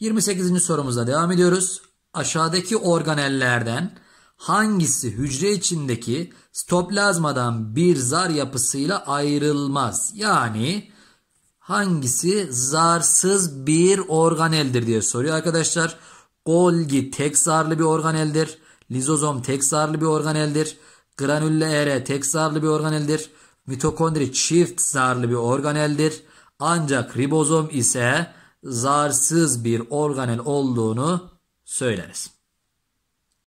28. sorumuza devam ediyoruz. Aşağıdaki organellerden hangisi hücre içindeki stoplazmadan bir zar yapısıyla ayrılmaz? Yani hangisi zarsız bir organeldir diye soruyor arkadaşlar. Golgi tek zarlı bir organeldir. Lizozom tek zarlı bir organeldir. Granülle ere tek zarlı bir organeldir. Mitokondri çift zarlı bir organeldir. Ancak ribozom ise zarsız bir organel olduğunu söyleriz.